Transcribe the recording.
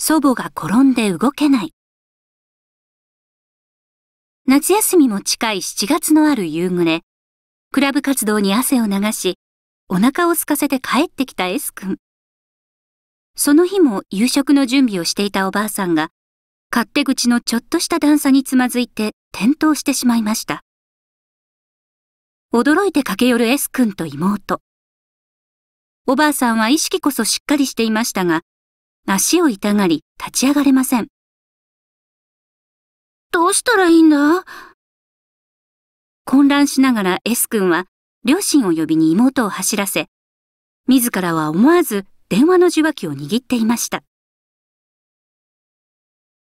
祖母が転んで動けない。夏休みも近い7月のある夕暮れ、クラブ活動に汗を流し、お腹を空かせて帰ってきた S 君。その日も夕食の準備をしていたおばあさんが、勝手口のちょっとした段差につまずいて転倒してしまいました。驚いて駆け寄る S 君と妹。おばあさんは意識こそしっかりしていましたが、足を痛がり立ち上がれません。どうしたらいいんだ混乱しながら S 君は両親を呼びに妹を走らせ、自らは思わず電話の受話器を握っていました。